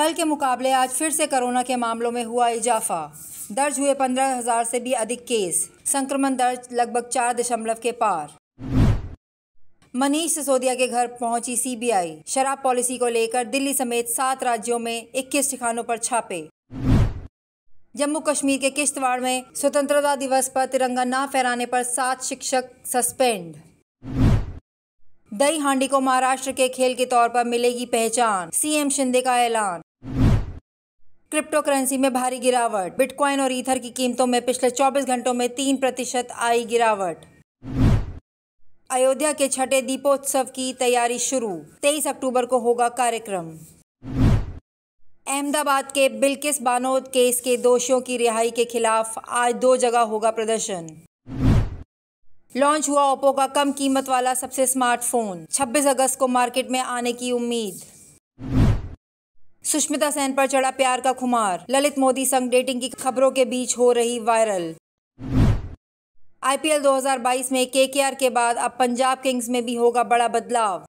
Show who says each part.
Speaker 1: कल के मुकाबले आज फिर से कोरोना के मामलों में हुआ इजाफा दर्ज हुए पंद्रह हज़ार से भी अधिक केस संक्रमण दर्ज लगभग चार दशमलव के पार मनीष सिसोदिया के घर पहुंची सीबीआई शराब पॉलिसी को लेकर दिल्ली समेत सात राज्यों में 21 ठिकानों पर छापे जम्मू कश्मीर के किश्तवाड़ में स्वतंत्रता दिवस पर तिरंगा न फहराने पर सात शिक्षक सस्पेंड दही हांडी को महाराष्ट्र के खेल के तौर पर मिलेगी पहचान सीएम शिंदे का ऐलान क्रिप्टो करेंसी में भारी गिरावट बिटकॉइन और ईथर की कीमतों में पिछले 24 घंटों में तीन प्रतिशत आई गिरावट अयोध्या के छठे दीपोत्सव की तैयारी शुरू 23 अक्टूबर को होगा कार्यक्रम अहमदाबाद के बिल्किस बानोद केस के दोषियों की रिहाई के खिलाफ आज दो जगह होगा प्रदर्शन लॉन्च हुआ ओप्पो का कम कीमत वाला सबसे स्मार्टफोन 26 अगस्त को मार्केट में आने की उम्मीद सुष्मिता सेन पर चढ़ा प्यार का खुमार ललित मोदी संग डेटिंग की खबरों के बीच हो रही वायरल आईपीएल 2022 में केकेआर के बाद अब पंजाब किंग्स में भी होगा बड़ा बदलाव